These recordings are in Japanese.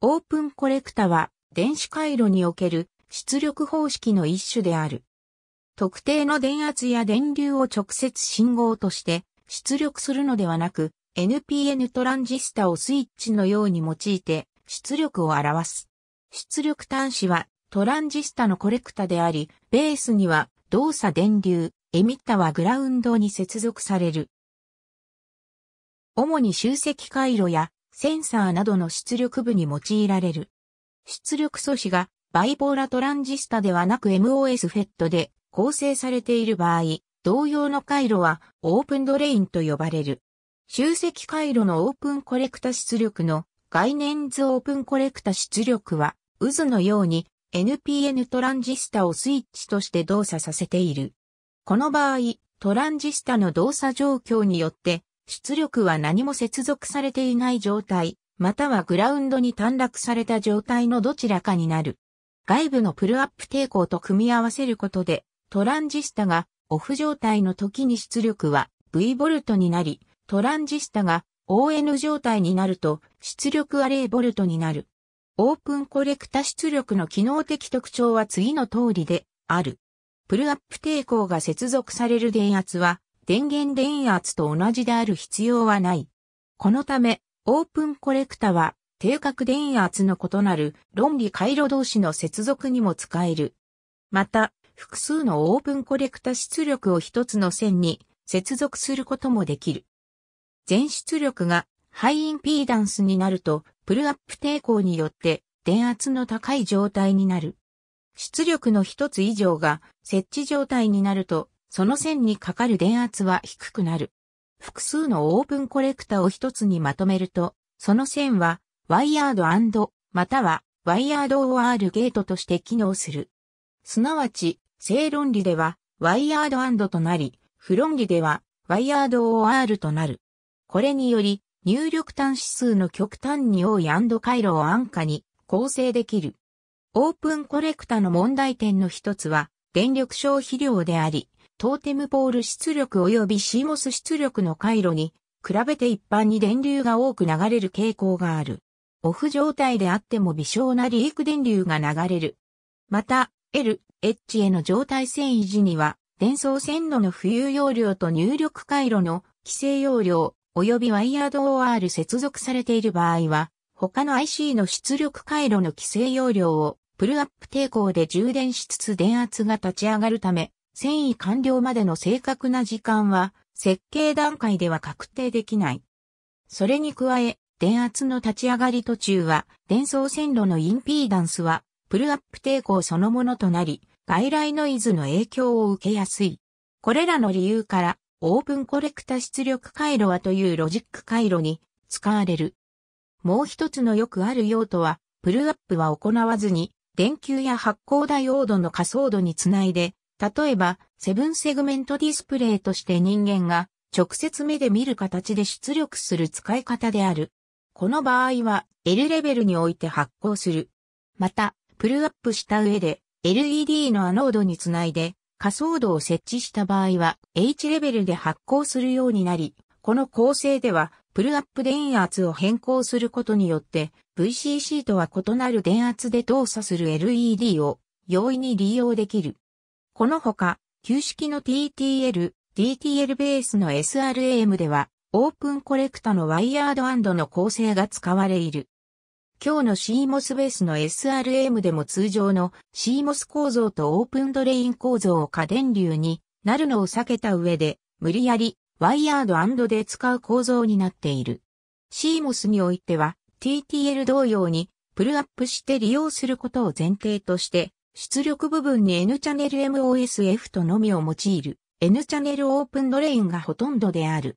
オープンコレクタは電子回路における出力方式の一種である。特定の電圧や電流を直接信号として出力するのではなく、NPN トランジスタをスイッチのように用いて出力を表す。出力端子はトランジスタのコレクタであり、ベースには動作電流、エミッタはグラウンドに接続される。主に集積回路やセンサーなどの出力部に用いられる。出力素子がバイポーラトランジスタではなく MOS フェットで構成されている場合、同様の回路はオープンドレインと呼ばれる。集積回路のオープンコレクタ出力の概念図オープンコレクタ出力は渦のように NPN トランジスタをスイッチとして動作させている。この場合、トランジスタの動作状況によって出力は何も接続されていない状態、またはグラウンドに短絡された状態のどちらかになる。外部のプルアップ抵抗と組み合わせることで、トランジスタがオフ状態の時に出力は V ボルトになり、トランジスタが ON 状態になると出力は0ボルトになる。オープンコレクタ出力の機能的特徴は次の通りである。プルアップ抵抗が接続される電圧は電源電圧と同じである必要はない。このため、オープンコレクタは、定格電圧の異なる論理回路同士の接続にも使える。また、複数のオープンコレクタ出力を一つの線に接続することもできる。全出力がハイインピーダンスになると、プルアップ抵抗によって電圧の高い状態になる。出力の一つ以上が設置状態になると、その線にかかる電圧は低くなる。複数のオープンコレクタを一つにまとめると、その線はワイヤードまたはワイヤード OR ゲートとして機能する。すなわち、正論理ではワイヤードとなり、不論理ではワイヤード OR となる。これにより、入力端指数の極端に多い回路を安価に構成できる。オープンコレクタの問題点の一つは、電力消費量であり、トーテムポール出力及び CMOS 出力の回路に比べて一般に電流が多く流れる傾向がある。オフ状態であっても微小なリーク電流が流れる。また、L、H への状態線維持には、伝送線路の浮遊容量と入力回路の規制容量、及びワイヤード OR 接続されている場合は、他の IC の出力回路の規制容量を、プルアップ抵抗で充電しつつ電圧が立ち上がるため、繊維完了までの正確な時間は設計段階では確定できない。それに加え、電圧の立ち上がり途中は、伝送線路のインピーダンスは、プルアップ抵抗そのものとなり、外来ノイズの影響を受けやすい。これらの理由から、オープンコレクタ出力回路はというロジック回路に使われる。もう一つのよくある用途は、プルアップは行わずに、電球や発光ダイオードの仮想度につないで、例えば、セブンセグメントディスプレイとして人間が直接目で見る形で出力する使い方である。この場合は L レベルにおいて発光する。また、プルアップした上で LED のアノードにつないで仮想度を設置した場合は H レベルで発光するようになり、この構成ではプルアップ電圧を変更することによって VCC とは異なる電圧で動作する LED を容易に利用できる。このほか、旧式の TTL、DTL ベースの SRAM では、オープンコレクタのワイヤードの構成が使われいる。今日の CMOS ベースの SRAM でも通常の CMOS 構造とオープンドレイン構造を過電流になるのを避けた上で、無理やりワイヤードで使う構造になっている。CMOS においては TTL 同様にプルアップして利用することを前提として出力部分に N チャンネル MOSF とのみを用いる N チャンネルオープンドレインがほとんどである。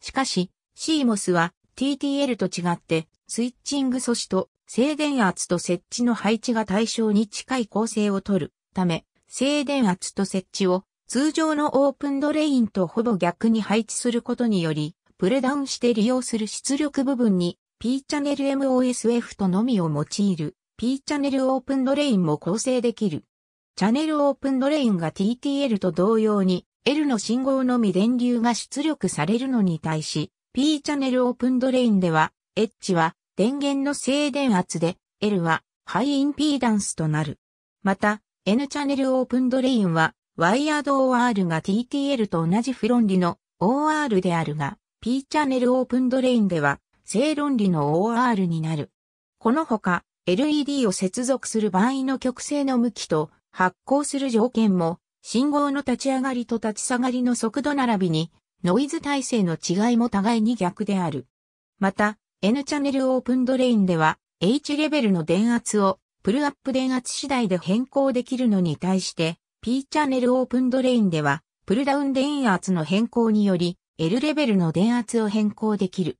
しかし、CMOS は TTL と違ってスイッチング素子と静電圧と設置の配置が対象に近い構成をとるため、静電圧と設置を通常のオープンドレインとほぼ逆に配置することにより、プレダウンして利用する出力部分に P チャンネル MOSF とのみを用いる P チャンネルオープンドレインも構成できる。チャンネルオープンドレインが TTL と同様に L の信号のみ電流が出力されるのに対し、P チャンネルオープンドレインでは、H は電源の静電圧で、L はハイインピーダンスとなる。また、N チャンネルオープンドレインは、ワイヤード OR が TTL と同じ不論理の OR であるが、P チャンネルオープンドレインでは、正論理の OR になる。このほか、LED を接続する場合の極性の向きと発光する条件も、信号の立ち上がりと立ち下がりの速度並びに、ノイズ耐性の違いも互いに逆である。また、N チャンネルオープンドレインでは、H レベルの電圧を、プルアップ電圧次第で変更できるのに対して、P チャンネルオープンドレインでは、プルダウン電圧の変更により、L レベルの電圧を変更できる。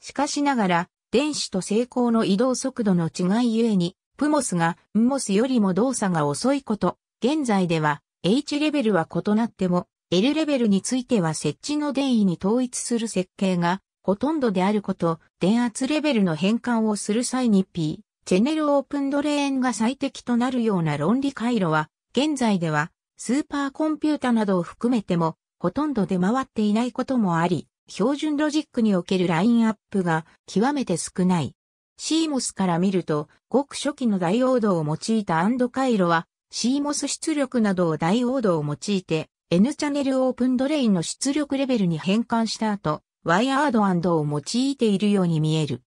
しかしながら、電子と成功の移動速度の違いゆえに、プモスがンモスよりも動作が遅いこと、現在では H レベルは異なっても、L レベルについては設置の電位に統一する設計がほとんどであること、電圧レベルの変換をする際に P、チェネルオープンドレーンが最適となるような論理回路は、現在ではスーパーコンピュータなどを含めてもほとんど出回っていないこともあり、標準ロジックにおけるラインアップが極めて少ない。CMOS から見ると、ごく初期のダイオードを用いた AND 回路は、CMOS 出力などをダイオードを用いて、N チャンネルオープンドレインの出力レベルに変換した後、ワイヤード AND を用いているように見える。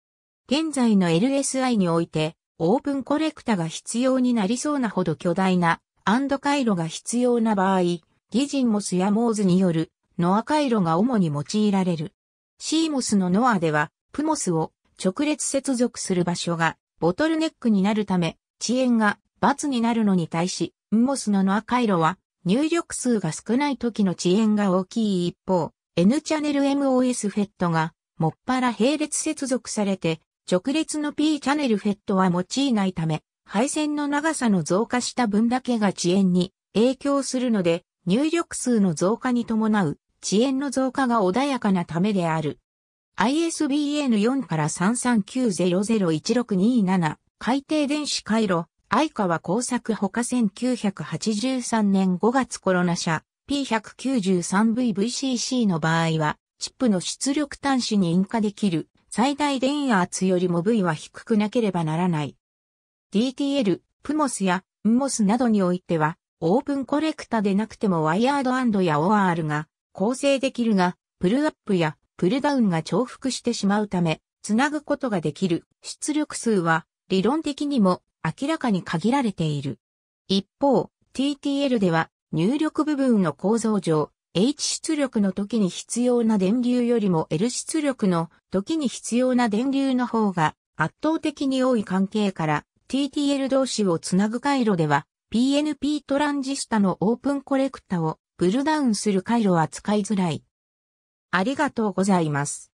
現在の LSI において、オープンコレクタが必要になりそうなほど巨大な AND 回路が必要な場合、ギジンモスやモーズによるノア回路が主に用いられる。CMOS のノアでは、PMOS を直列接続する場所がボトルネックになるため、遅延が×になるのに対し、MOS のノア回路は入力数が少ない時の遅延が大きい一方、N チャンネル MOS フェットがもっぱら並列接続されて、直列の P チャンネルフェットは用いないため、配線の長さの増加した分だけが遅延に影響するので、入力数の増加に伴う遅延の増加が穏やかなためである。ISBN 4から339001627海底電子回路愛川工作ほか1983年5月コロナ社 P193VVCC の場合はチップの出力端子に引火できる最大電圧よりも V は低くなければならない。DTL、PMOS や NMOS などにおいてはオープンコレクタでなくてもワイヤードや OR が構成できるが、プルアップやプルダウンが重複してしまうため、つなぐことができる出力数は理論的にも明らかに限られている。一方、TTL では入力部分の構造上、H 出力の時に必要な電流よりも L 出力の時に必要な電流の方が圧倒的に多い関係から TTL 同士をつなぐ回路では PNP トランジスタのオープンコレクタをルダウンする回路は使いづらい。ありがとうございます。